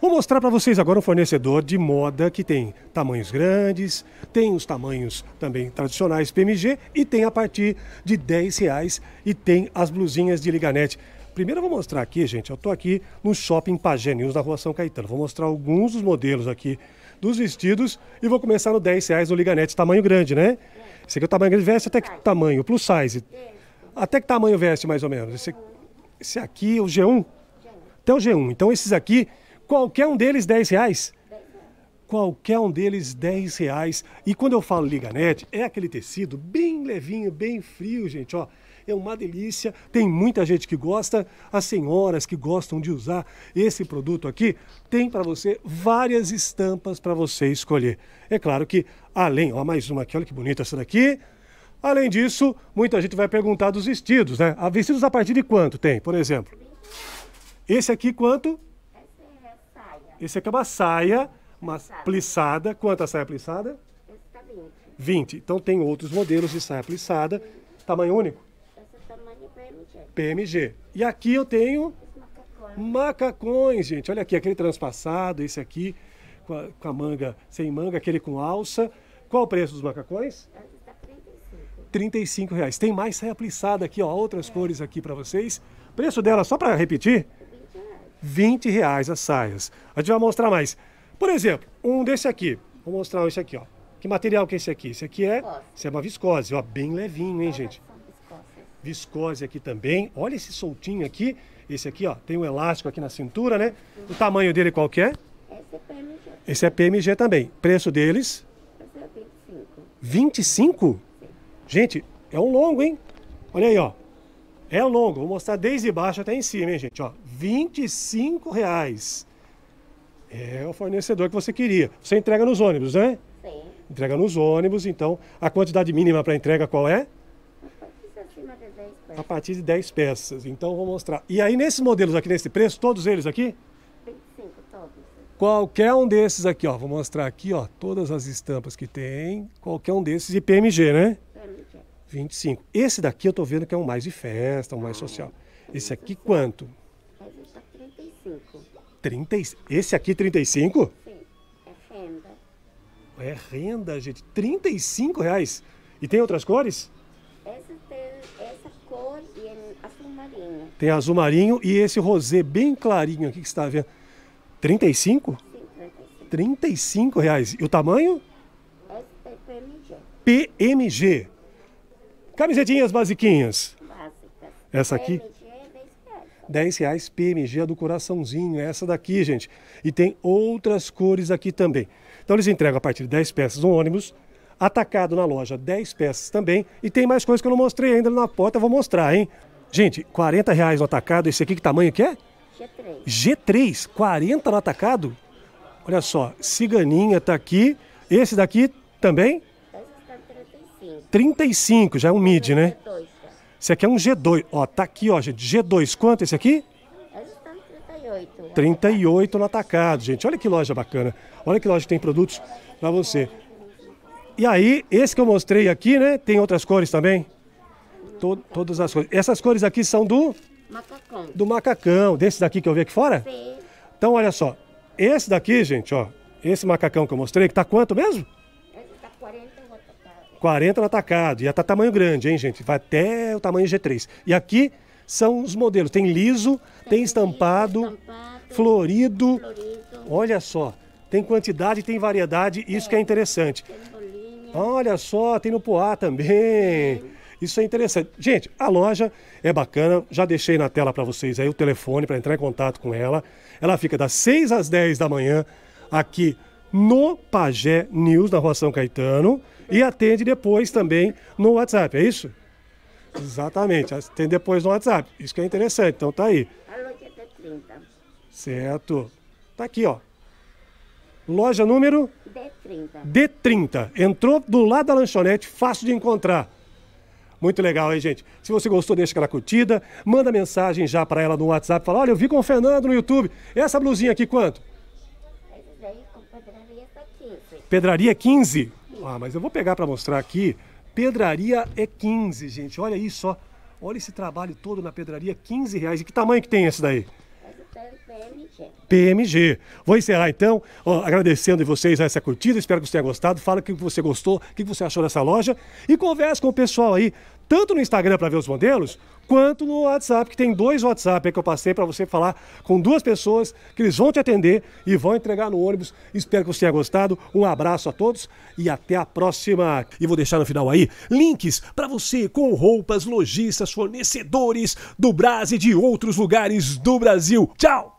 Vou mostrar para vocês agora um fornecedor de moda que tem tamanhos grandes, tem os tamanhos também tradicionais PMG e tem a partir de 10 reais e tem as blusinhas de liganete. Primeiro eu vou mostrar aqui, gente, eu estou aqui no Shopping Pagé News na Rua São Caetano. Vou mostrar alguns dos modelos aqui dos vestidos e vou começar no 10 reais no liganete, tamanho grande, né? Esse aqui é o tamanho grande, veste até que tamanho? Plus size. Até que tamanho veste mais ou menos? Esse, esse aqui é o G1? Até o G1. Então esses aqui Qualquer um deles, 10 reais. Qualquer um deles, 10 reais. E quando eu falo liganete, é aquele tecido bem levinho, bem frio, gente, ó. É uma delícia, tem muita gente que gosta, as senhoras que gostam de usar esse produto aqui, tem para você várias estampas para você escolher. É claro que, além, ó, mais uma aqui, olha que bonita essa daqui, Além disso, muita gente vai perguntar dos vestidos, né? Ah, vestidos a partir de quanto tem, por exemplo? Esse aqui quanto? Esse aqui é uma saia, uma plissada. plissada. Quanto a saia plissada? Essa tá 20. 20. Então tem outros modelos de saia plissada. Tamanho único? Essa é tá tamanho PMG. PMG. E aqui eu tenho macacões. macacões, gente. Olha aqui, aquele transpassado, esse aqui com a, com a, manga sem manga, aquele com alça. Qual o preço dos macacões? Essa tá e 35. 35 reais. Tem mais saia plissada aqui, ó, outras é. cores aqui para vocês. Preço dela, só para repetir, 20 reais as saias. A gente vai mostrar mais. Por exemplo, um desse aqui. Vou mostrar esse aqui, ó. Que material que é esse aqui? Esse aqui é, esse é uma viscose, ó, bem levinho, hein, gente? Viscose aqui também. Olha esse soltinho aqui. Esse aqui, ó, tem um elástico aqui na cintura, né? O tamanho dele qual que é? Esse é PMG. Esse é PMG também. Preço deles? Esse é 25. 25? Gente, é um longo, hein? Olha aí, ó. É longo. Vou mostrar desde baixo até em cima, hein, gente? Ó, 25 reais. É o fornecedor que você queria. Você entrega nos ônibus, né? Sim. Entrega nos ônibus, então a quantidade mínima para entrega qual é? A partir de 10 peças. Então vou mostrar. E aí nesses modelos aqui, nesse preço, todos eles aqui? 25, todos. Qualquer um desses aqui, ó. Vou mostrar aqui, ó, todas as estampas que tem. Qualquer um desses e PMG, né? PMG. 25. Esse daqui eu tô vendo que é um mais de festa, um mais ah, social. É. Esse aqui quanto? 35. 30, esse aqui 35? Sim, é renda. É renda, gente. 35 reais. E tem outras cores? Essa tem essa cor e é azul marinho. Tem azul marinho e esse rosê bem clarinho aqui que você está vendo. 35? Sim, 35. 35 reais. E o tamanho? Essa é PMG. PMG. Camisetinhas basiquinhas. Básicas. Essa aqui? PMG 10 reais PMG, a do coraçãozinho, é essa daqui, gente. E tem outras cores aqui também. Então eles entregam a partir de 10 peças um ônibus, atacado na loja 10 peças também. E tem mais coisas que eu não mostrei ainda na porta, vou mostrar, hein? Gente, 40 reais no atacado, esse aqui que tamanho que é? G3. G3, 40 no atacado? Olha só, ciganinha tá aqui, esse daqui também? 35. 35, já é um mid, né? 32. Esse aqui é um G2. Ó, tá aqui, ó, gente. G2, quanto esse aqui? 38. É 38 né? no atacado, gente. Olha que loja bacana. Olha que loja que tem produtos para você. E aí, esse que eu mostrei aqui, né? Tem outras cores também? todas as cores. Essas cores aqui são do? Macacão. Do macacão. Desse daqui que eu vi aqui fora? Sim. Então, olha só. Esse daqui, gente, ó. Esse macacão que eu mostrei, que tá quanto mesmo? 40 no atacado. E até tamanho grande, hein, gente? Vai até o tamanho G3. E aqui são os modelos. Tem liso, tem, tem estampado, estampado florido. florido. Olha só. Tem quantidade, tem variedade. Isso é. que é, é. interessante. Olha só, tem no Poá também. Tem. É. Isso é interessante. Gente, a loja é bacana. Já deixei na tela para vocês aí o telefone para entrar em contato com ela. Ela fica das 6 às 10 da manhã aqui no Pajé News, na Rua São Caetano e atende depois também no WhatsApp, é isso? Exatamente, atende depois no WhatsApp. Isso que é interessante, então tá aí. Certo. Tá aqui, ó. Loja número? D30. D30. Entrou do lado da lanchonete, fácil de encontrar. Muito legal, hein, gente? Se você gostou, deixa aquela curtida, manda mensagem já para ela no WhatsApp, fala, olha, eu vi com o Fernando no YouTube. Essa blusinha aqui, quanto? É Pedraria 15. Pedraria 15? Ah, mas eu vou pegar para mostrar aqui. Pedraria é 15, gente. Olha isso, ó. Olha esse trabalho todo na pedraria, 15 reais. E que tamanho que tem esse daí? PMG. PMG. Vou encerrar então, ó, agradecendo vocês essa curtida, espero que você tenha gostado. Fala o que você gostou, o que você achou dessa loja e converse com o pessoal aí tanto no Instagram para ver os modelos, quanto no WhatsApp, que tem dois WhatsApp aí que eu passei para você falar com duas pessoas que eles vão te atender e vão entregar no ônibus. Espero que você tenha gostado. Um abraço a todos e até a próxima. E vou deixar no final aí links para você com roupas, lojistas, fornecedores do Brasil e de outros lugares do Brasil. Tchau!